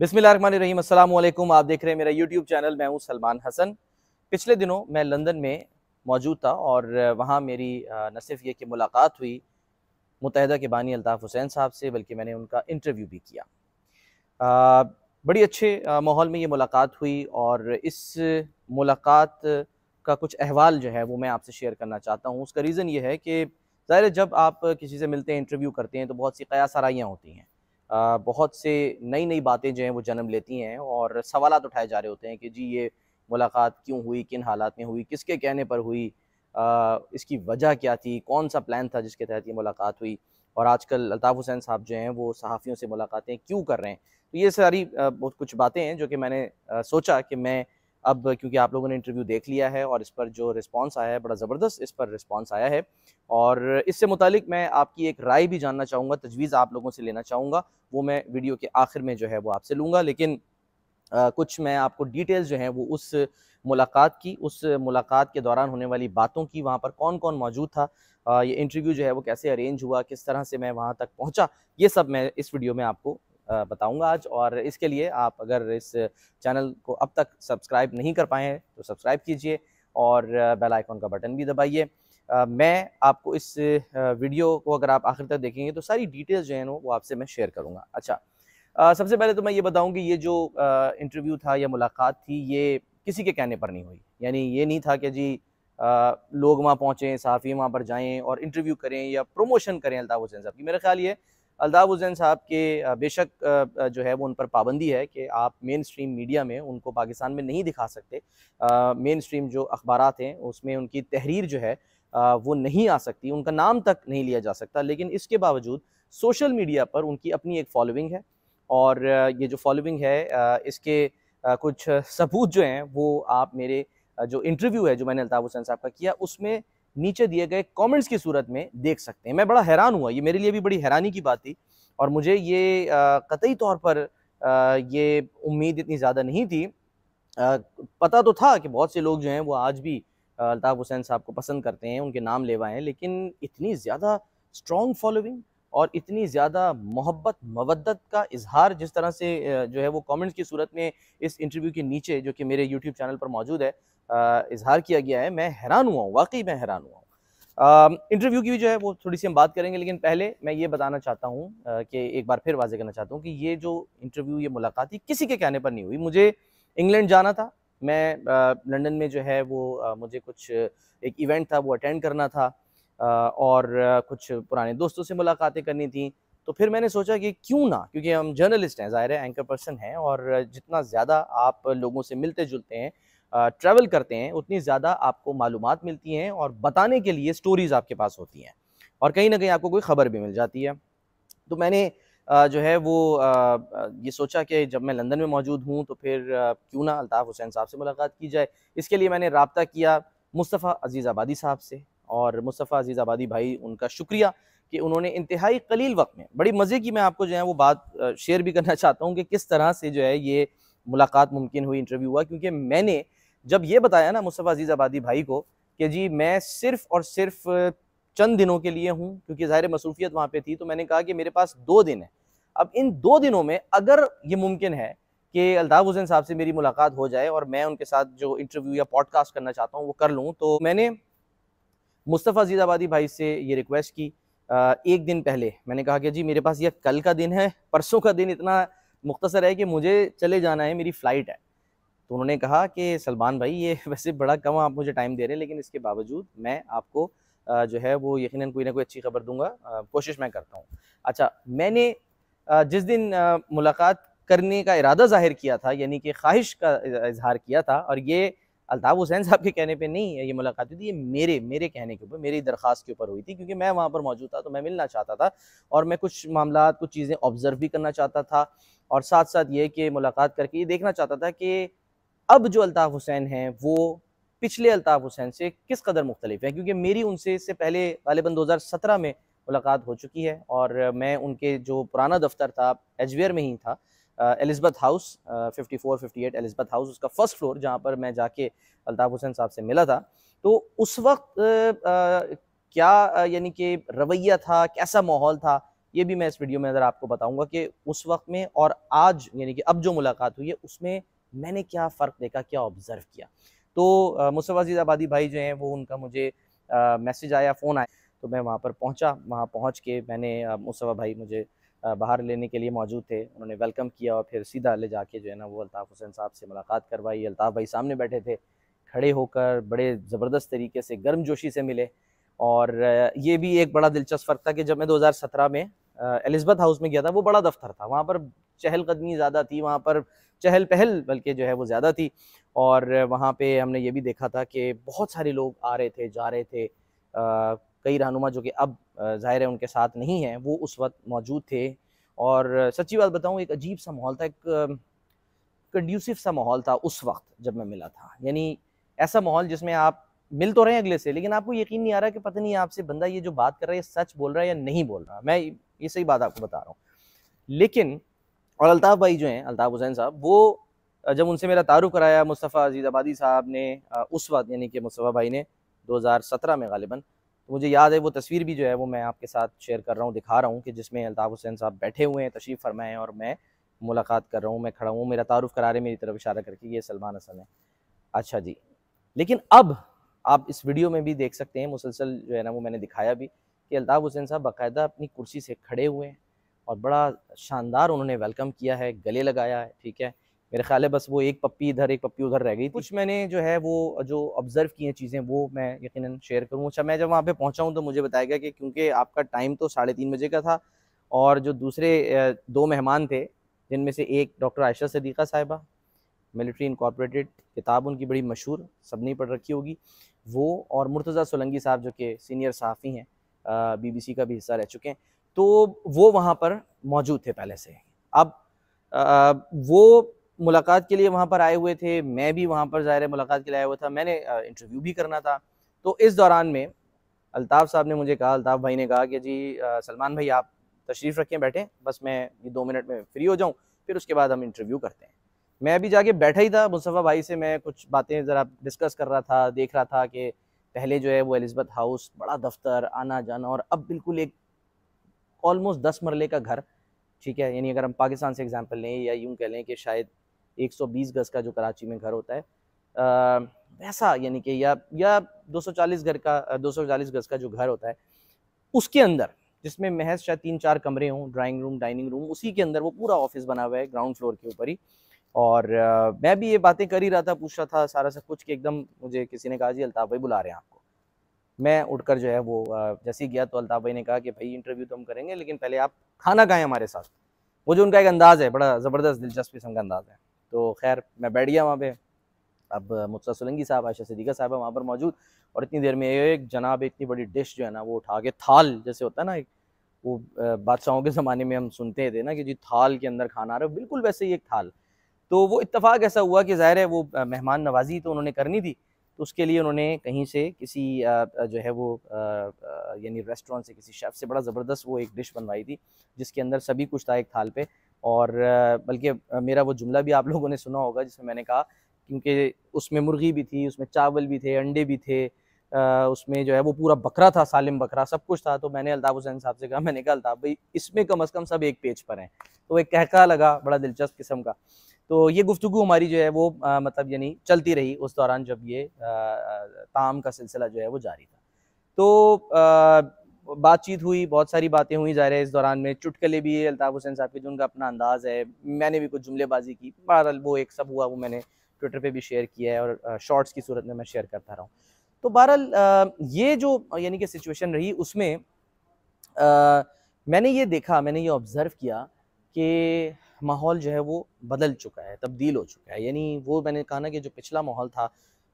बिस्मिल्लाहमान अल्लाम आप देख रहे हैं मेरा यूट्यूब चैनल मैं हूँ सलमान हसन पिछले दिनों मैं लंदन में मौजूद था और वहाँ मेरी न सिर्फ ये कि मुलाकात हुई मुतहदा के बानी अल्ताफ़ हुसैन साहब से बल्कि मैंने उनका इंटरव्यू भी किया आ, बड़ी अच्छे माहौल में ये मुलाकात हुई और इस मुलाकात का कुछ अहवाल जो है वो मैं आपसे शेयर करना चाहता हूँ उसका रीज़न ये है कि ज़ाहिर जब आप किसी से मिलते हैं इंटरव्यू करते हैं तो बहुत सी कयासराइयाँ होती हैं बहुत से नई नई बातें जो हैं वो जन्म लेती हैं और सवाल उठाए जा रहे होते हैं कि जी ये मुलाकात क्यों हुई किन हालात में हुई किसके कहने पर हुई आ, इसकी वजह क्या थी कौन सा प्लान था जिसके तहत ये मुलाकात हुई और आजकल अल्ताफ़ हुसैन साहब जो हैं वो सहाफ़ियों से मुलाकातें क्यों कर रहे हैं तो ये सारी बहुत कुछ बातें हैं जो कि मैंने आ, सोचा कि मैं अब क्योंकि आप लोगों ने इंटरव्यू देख लिया है और इस पर जो रिस्पांस आया है बड़ा ज़बरदस्त इस पर रिस्पांस आया है और इससे मुतालिक मैं आपकी एक राय भी जानना चाहूँगा तजवीज़ आप लोगों से लेना चाहूँगा वो मैं वीडियो के आखिर में जो है वो आपसे लूँगा लेकिन आ, कुछ मैं आपको डिटेल्स जो हैं वो उस मुलाकात की उस मुलाकात के दौरान होने वाली बातों की वहाँ पर कौन कौन मौजूद था आ, ये इंटरव्यू जो है वो कैसे अरेंज हुआ किस तरह से मैं वहाँ तक पहुँचा ये सब मैं इस वीडियो में आपको बताऊंगा आज और इसके लिए आप अगर इस चैनल को अब तक सब्सक्राइब नहीं कर पाए हैं तो सब्सक्राइब कीजिए और बेल आइकॉन का बटन भी दबाइए मैं आपको इस वीडियो को अगर आप आखिर तक देखेंगे तो सारी डिटेल्स जो है ना वो आपसे मैं शेयर करूँगा अच्छा सबसे पहले तो मैं ये बताऊँ कि ये जो इंटरव्यू था या मुलाकात थी ये किसी के कहने पर नहीं हुई यानी ये नहीं था कि जी आ, लोग वहाँ पहुँचें साफ़ी वहाँ पर जाएँ और इंटरव्यू करें या प्रमोशन करें अलताफ़ हुसैन साहब की मेरा ख्याल ये अलताफ़ हुसैन साहब के बेशक जो है वो उन पर पाबंदी है कि आप मेन स्ट्रीम मीडिया में उनको पाकिस्तान में नहीं दिखा सकते मेन स्ट्रीम जो अखबार हैं उसमें उनकी तहरीर जो है वो नहीं आ सकती उनका नाम तक नहीं लिया जा सकता लेकिन इसके बावजूद सोशल मीडिया पर उनकी अपनी एक फॉलोइंग है और ये जो फॉलोइंग है इसके कुछ सबूत जो हैं वो आप मेरे जो इंटरव्यू है जो मैंने अलताफ़ हुसैन साहब का किया उसमें नीचे दिए गए कमेंट्स की सूरत में देख सकते हैं मैं बड़ा हैरान हुआ ये मेरे लिए भी बड़ी हैरानी की बात थी और मुझे ये कतई तौर पर आ, ये उम्मीद इतनी ज़्यादा नहीं थी आ, पता तो था कि बहुत से लोग जो हैं वो आज भी अल्ताफ़ हुसैन साहब को पसंद करते हैं उनके नाम लेवाएँ हैं लेकिन इतनी ज़्यादा स्ट्रॉन्ग फॉलोइंग और इतनी ज़्यादा मोहब्बत मवदत का इजहार जिस तरह से जो है वो कमेंट्स की सूरत में इस इंटरव्यू के नीचे जो कि मेरे यूट्यूब चैनल पर मौजूद है इजहार किया गया है मैं हैरान हुआ हूँ वाकई मैं हैरान हुआ हूँ इंटरव्यू की भी जो है वो थोड़ी सी हम बात करेंगे लेकिन पहले मैं ये बताना चाहता हूँ कि एक बार फिर वाजे करना चाहता हूँ कि ये जो इंटरव्यू ये मुलाकात ही किसी के कहने पर नहीं हुई मुझे इंग्लैंड जाना था मैं लंदन में जो है वो मुझे कुछ एक इवेंट था वो अटेंड करना था और कुछ पुराने दोस्तों से मुलाकातें करनी थी तो फिर मैंने सोचा कि क्यों ना क्योंकि हम जर्नलिस्ट हैं ज़ाहिर है एंकर पर्सन हैं और जितना ज़्यादा आप लोगों से मिलते जुलते हैं ट्रैवल करते हैं उतनी ज़्यादा आपको मालूम मिलती हैं और बताने के लिए स्टोरीज़ आपके पास होती हैं और कहीं ना कहीं आपको कोई ख़बर भी मिल जाती है तो मैंने जो है वो ये सोचा कि जब मैं लंदन में मौजूद हूँ तो फिर क्यों ना अल्ताफ़ हुसैन साहब से मुलाकात की जाए इसके लिए मैंने रबता किया मुस्तफ़ा अजीज़ आबादी साहब से और मुस्तफ़ा अजीज़ आबादी भाई उनका शुक्रिया कि उन्होंने इंतहाई कलील वक्त में बड़ी मज़े की मैं आपको जो है वो बात शेयर भी करना चाहता हूँ कि किस तरह से जो है ये मुलाकात मुमकिन हुई इंटरव्यू हुआ क्योंकि मैंने जब ये बताया ना मुस्तफ़ा अजीज़ आबादी भाई को कि जी मैं सिर्फ़ और सिर्फ चंद दिनों के लिए हूँ क्योंकि ज़ाहिर मसरूफियत वहाँ पर थी तो मैंने कहा कि मेरे पास दो दिन है अब इन दो दिनों में अगर ये मुमकिन है कि अलताफ़ हुसैन साहब से मेरी मुलाकात हो जाए और मैं उनके साथ जो इंटरव्यू या पॉडकास्ट करना चाहता हूँ वो कर लूँ तो मैंने मुस्तफ़ा जीदाबादी भाई से ये रिक्वेस्ट की एक दिन पहले मैंने कहा कि जी मेरे पास यह कल का दिन है परसों का दिन इतना मुख्तसर है कि मुझे चले जाना है मेरी फ़्लाइट है तो उन्होंने कहा कि सलमान भाई ये वैसे बड़ा कम आप मुझे टाइम दे रहे हैं लेकिन इसके बावजूद मैं आपको जो है वो यकीन कोई ना कोई अच्छी खबर दूंगा कोशिश मैं करता हूँ अच्छा मैंने जिस दिन मुलाकात करने का इरादा जाहिर किया था यानी कि ख्वाहिश का इजहार किया था और ये अलताफ़ हुसैन साहब के कहने पे नहीं है ये मुलाकात हुई थी ये मेरे मेरे कहने के ऊपर मेरी दरख्वास्त के ऊपर हुई थी क्योंकि मैं वहाँ पर मौजूद था तो मैं मिलना चाहता था और मैं कुछ मामला कुछ चीज़ें ऑब्ज़र्व भी करना चाहता था और साथ साथ ये कि मुलाकात करके ये देखना चाहता था कि अब जो अलताफ़ हुसैन हैं वो पिछले अलताफ़ हुसैन से किस कदर मुख्तलिफ है क्योंकि मेरी उनसे इससे पहले गालिबा दो हज़ार सत्रह में मुलाकात हो चुकी है और मैं उनके जो पुराना दफ्तर था एजवेयर में ही था Elizabeth house fifty four fifty eight Elizabeth house उसका फर्स्ट फ्लोर जहाँ पर मैं जाके अल्ताफ़ हुसैन साहब से मिला था तो उस वक्त आ, uh, आ, uh, क्या uh, यानी कि रवैया था कैसा माहौल था ये भी मैं इस वीडियो में अगर आपको बताऊंगा कि उस वक्त में और आज यानी कि अब जो मुलाकात हुई है उसमें मैंने क्या फ़र्क देखा क्या ऑब्ज़र्व किया तो मुस्तफ़ा आबादी भाई जो हैं वो उनका मुझे मैसेज आया फ़ोन आया तो मैं वहाँ पर पहुँचा वहाँ पहुँच के मैंने मुसवा भाई मुझे बाहर लेने के लिए मौजूद थे उन्होंने वेलकम किया और फिर सीधा ले जाके जो है ना वो अल्ताफ़ हुसैन साहब से मुलाकात करवाई अल्ताफ़ भाई सामने बैठे थे खड़े होकर बड़े ज़बरदस्त तरीके से गर्म जोशी से मिले और ये भी एक बड़ा दिलचस्प फ़र्क था कि जब मैं 2017 में एलिजबथ हाउस में गया था वो बड़ा दफ्तर था वहाँ पर चहल कदमी ज़्यादा थी वहाँ पर चहल पहल बल्कि जो है वो ज़्यादा थी और वहाँ पर हमने ये भी देखा था कि बहुत सारे लोग आ रहे थे जा रहे थे कई रहनुमा जो कि अब ज़ाहिर है उनके साथ नहीं है वो उस वक्त मौजूद थे और सच्ची बात बताऊँ एक अजीब सा माहौल था एक कंड्यूसिव सा माहौल था उस वक्त जब मैं मिला था यानी ऐसा माहौल जिसमें आप मिल तो रहे हैं अगले से लेकिन आपको यकीन नहीं आ रहा कि पता नहीं आपसे बंदा ये जो बात कर रहा है सच बोल रहा है या नहीं बोल रहा मैं ये सही बात आपको बता रहा हूँ लेकिन और अल्ताफ़ भाई जो हैं अल्ताफ़ हुसैन साहब वो जब उनसे मेरा तारुफ कराया मुस्तफ़ा अजीज़ाबादी साहब ने उस वक्त यानी कि मुस्तफ़ा भाई ने 2017 में गालिबा तो मुझे याद है वो तस्वीर भी जो है वो मैं आपके साथ शेयर कर रहा हूँ दिखा रहा हूँ कि जिसमें अल्ताफ़ हुसैन साहब बैठे हुए हैं तशरीफ़ फरमाएँ और मैं मुलाकात कर रहा हूँ मैं खड़ा हूँ मेरा तारुफ करा रहे मेरी तरफ इशारा करके ये सलमान हसन है अच्छा जी लेकिन अब आप इस वीडियो में भी देख सकते हैं मुसलसल जो है ना वो मैंने दिखाया भी कि अल्ताफ़ हुसैन साहब बाकायदा अपनी कुर्सी से खड़े हुए हैं और बड़ा शानदार उन्होंने वेलकम किया है गले लगाया है ठीक है मेरे ख्याल है बस वो एक पप्पी इधर एक पप्पी उधर रह गई कुछ मैंने जो है वो जो ऑब्जर्व की हैं चीज़ें वो मैं यकीनन शेयर करूँ अच्छा मैं जब वहाँ पे पहुँचा हूँ तो मुझे बताया गया कि क्योंकि आपका टाइम तो साढ़े तीन बजे का था और जो दूसरे दो मेहमान थे जिनमें से एक डॉक्टर आयशा सदीक़ा साहिबा मिलिट्री इनकॉर्पोरेटेड किताब उनकी बड़ी मशहूर सब ने पढ़ रखी होगी वो और मुर्तज़ा सोलंगी साहब जो कि सीनियर सहाफ़ी हैं बीबीसी का भी हिस्सा रह चुके हैं तो वो वहाँ पर मौजूद थे पहले से अब आ, वो मुलाकात के लिए वहाँ पर आए हुए थे मैं भी वहाँ पर ज़ाहिर मुलाकात के लिए आया हुआ था मैंने इंटरव्यू भी करना था तो इस दौरान में अल्ताफ़ साहब ने मुझे कहा अल्ताफ़ भाई ने कहा कि जी सलमान भाई आप तशरीफ़ रखें बैठें बस मैं ये दो मिनट में फ्री हो जाऊँ फिर उसके बाद हम इंटरव्यू करते हैं मैं भी जाके बैठा ही था मुस्तफ़ा भाई से मैं कुछ बातें ज़रा डिस्कस कर रहा था देख रहा था कि पहले जो है वो एलिजबथ हाउस बड़ा दफ्तर आना जाना और अब बिल्कुल एक ऑलमोस्ट दस मरले का घर ठीक है यानी अगर हम पाकिस्तान से एग्जांपल लें या यूँ कह लें कि शायद 120 गज का जो कराची में घर होता है वैसा यानी कि या या 240 घर का 240 गज का जो घर होता है उसके अंदर जिसमें महज शायद तीन चार कमरे हों ड्राइंग रूम डाइनिंग रूम उसी के अंदर वो पूरा ऑफिस बना हुआ है ग्राउंड फ्लोर के ऊपर ही और आ, मैं भी ये बातें कर ही रहा था पूछ रहा था सारा सब कुछ कि एकदम मुझे किसी ने कहा जी अल्ताफ़ भाई बुला रहे हैं आपको मैं उठकर जो है वो जैसे ही गया तो अल्ताफ़ भाई ने कहा कि भाई इंटरव्यू तो हम करेंगे लेकिन पहले आप खाना खाएँ हमारे साथ वो जो उनका एक अंदाज़ है बड़ा ज़बरदस्त दिलचस्प किस्म का अंदाज़ है तो खैर मैं बैठ गया वहाँ पर अब मुफ्ता सुलंगी साहब आयशा सदीक़ा साहब वहाँ पर मौजूद और इतनी देर में एक जनाब इतनी बड़ी डिश जो है ना वो उठा के थाल जैसे होता है ना एक वो बादशाहों के ज़माने में हम सुनते थे ना कि जी थाल के अंदर खाना आ रहा है बिल्कुल वैसे ही एक थाल तो वो इतफाक़ ऐसा हुआ कि ज़ाहिर है वो मेहमान नवाजी तो उन्होंने करनी थी तो उसके लिए उन्होंने कहीं से किसी जो है वो यानी रेस्टोरेंट से किसी शेफ़ से बड़ा ज़बरदस्त वो एक डिश बनवाई थी जिसके अंदर सभी कुछ था एक थाल पे और बल्कि मेरा वो जुमला भी आप लोगों ने सुना होगा जिसमें मैंने कहा क्योंकि उसमें मुर्गी भी थी उसमें चावल भी थे अंडे भी थे उसमें जो है वो पूरा बकरा था सालिम बकरा सब कुछ था तो मैंने अल्ताफ़ हुसैन साहब से कहा मैंने कहा अल्ताफ़ भाई इसमें कम अज़ कम सब एक पेज पर हैं तो एक कहका लगा बड़ा दिलचस्प किस्म का तो ये गुफ्तु हमारी जो है वो आ, मतलब यानी चलती रही उस दौरान जब ये ताम का सिलसिला जो है वो जारी था तो आ, बातचीत हुई बहुत सारी बातें हुई जा रही है इस दौरान में चुटकले भी अल्ताफ़ हुसैन साहब के जो उनका अपना अंदाज़ है मैंने भी कुछ जुमलेबाजी की बहरहाल वो एक सब हुआ वो मैंने ट्विटर पे भी शेयर किया है और शॉर्ट्स की सूरत में मैं शेयर करता रहा हूँ तो बहरहाल ये जो यानी कि सिचुएशन रही उसमें आ, मैंने ये देखा मैंने ये ऑब्ज़र्व किया कि माहौल जो है वो बदल चुका है तब्दील हो चुका है यानी वो मैंने कहा ना कि जो पिछला माहौल था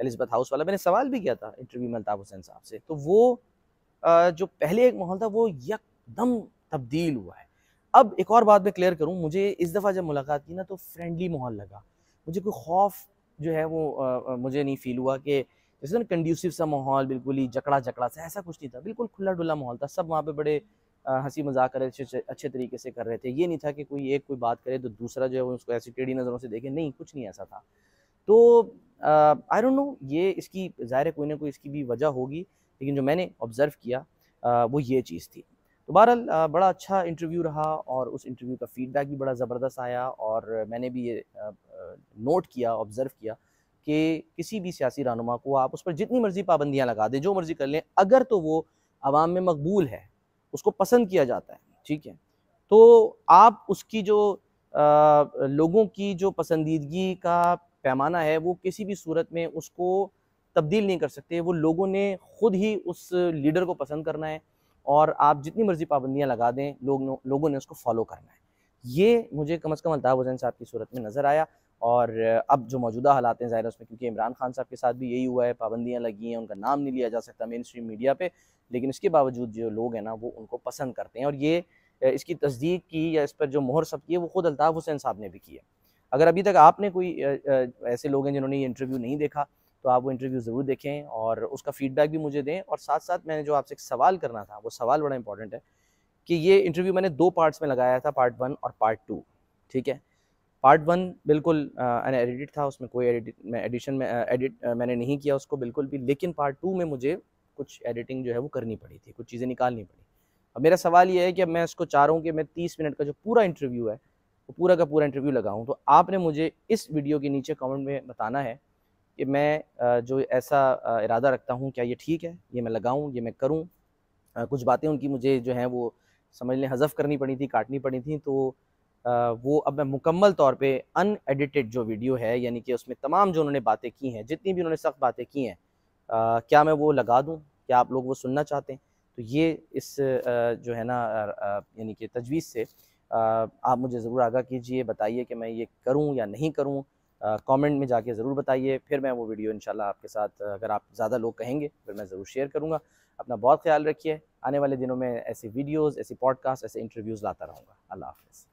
एलिजबेथ हाउस वाला मैंने सवाल भी किया था इंटरव्यू में अल्ताफ़ हुसैन साहब से तो वो जो पहले एक माहौल था वो यकदम तब्दील हुआ है अब एक और बात मैं क्लियर करूँ मुझे इस दफ़ा जब मुलाकात की ना तो फ्रेंडली माहौल लगा मुझे कोई खौफ जो है वो आ, मुझे नहीं फील हुआ कि जैसे ना कंड्यूसिव सा माहौल बिल्कुल ही जकड़ा जकड़ा सा ऐसा कुछ नहीं था बिल्कुल खुला डुला माहौल था सब वहाँ पे बड़े हंसी मजाक कर रहे थे अच्छे तरीके से कर रहे थे ये नहीं था कि कोई एक कोई बात करे तो दूसरा जो है वो उसको ऐसी टेढ़ी नज़रों से देखे नहीं कुछ नहीं ऐसा था तो आई डोंट नो ये इसकी ज़ाहिर कोई ना कोई इसकी भी वजह होगी लेकिन जो मैंने ऑब्ज़र्व किया वो ये चीज़ थी तो बहरहाल बड़ा अच्छा इंटरव्यू रहा और उस इंटरव्यू का फीडबैक भी बड़ा ज़बरदस्त आया और मैंने भी ये नोट किया ऑब्ज़र्व किया कि किसी भी सियासी रहनुमा को आप उस पर जितनी मर्ज़ी पाबंदियाँ लगा दें जो मर्ज़ी कर लें अगर तो वो आवाम में मकबूल है उसको पसंद किया जाता है ठीक है तो आप उसकी जो आ, लोगों की जो पसंदीदगी का पैमाना है वो किसी भी सूरत में उसको तब्दील नहीं कर सकते वो लोगों ने खुद ही उस लीडर को पसंद करना है और आप जितनी मर्जी पाबंदियाँ लगा दें लोग लोगों ने उसको फॉलो करना है ये मुझे कम अज़ कम अल्ताफ़ हुसैन साहब की सूरत में नज़र आया और अब जो मौजूदा हालात हैं ज़ाहिर उसमें क्योंकि इमरान खान साहब के साथ भी यही हुआ है पाबंदियाँ लगी हैं उनका नाम नहीं लिया जा सकता मेन स्ट्रीम मीडिया पर लेकिन इसके बावजूद जो लोग हैं ना वो उनको पसंद करते हैं और ये इसकी तस्दीक की या इस पर जो मोहर सब की है वो खुद अल्ताफ़ हुसैन साहब ने भी की है अगर अभी तक आपने कोई ऐसे लोग हैं जिन्होंने ये इंटरव्यू नहीं देखा तो आप वो इंटरव्यू ज़रूर देखें और उसका फीडबैक भी मुझे दें और साथ साथ मैंने जो आपसे एक सवाल करना था वो सवाल बड़ा इंपॉर्टेंट है कि ये इंटरव्यू मैंने दो पार्ट्स में लगाया था पार्ट वन और पार्ट टू ठीक है पार्ट वन बिल्कुल अन एडिट था उसमें कोई एडिट मैं एडिशन में एडिट मैंने नहीं किया उसको बिल्कुल भी लेकिन पार्ट टू में मुझे कुछ एडिटिंग जो है वो करनी पड़ी थी कुछ चीज़ें निकालनी पड़ी अब मेरा सवाल ये है कि अब मैं इसको चाह रहा हूँ कि मैं तीस मिनट का जो पूरा इंटरव्यू है वो पूरा का पूरा इंटरव्यू लगाऊँ तो आपने मुझे इस वीडियो के नीचे कमेंट में बताना है कि मैं जो ऐसा इरादा रखता हूँ क्या ये ठीक है ये मैं लगाऊँ ये मैं करूँ कुछ बातें उनकी मुझे जो है वो समझ लें हजफ करनी पड़ी थी काटनी पड़ी थी तो वो अब मैं मुकम्मल तौर पे अनएडिटेड जो वीडियो है यानी कि उसमें तमाम जो उन्होंने बातें की हैं जितनी भी उन्होंने सख्त बातें की हैं क्या मैं वो लगा दूँ क्या आप लोग वो सुनना चाहते हैं तो ये इस जो है ना यानी कि तजवीज़ से आप मुझे ज़रूर आगाह कीजिए बताइए कि मैं ये करूँ या नहीं करूँ कमेंट में जाके ज़रूर बताइए फिर मैं वो वीडियो इनशाला आपके साथ अगर आप ज़्यादा लोग कहेंगे फिर मैं ज़रूर शेयर करूँगा अपना बहुत ख्याल रखिए आने वाले दिनों में ऐसी वीडियोज़ ऐसी पॉडकास्ट ऐसे इंटरव्यूज़ लाता रहूँगा अल्लाह हाफिज़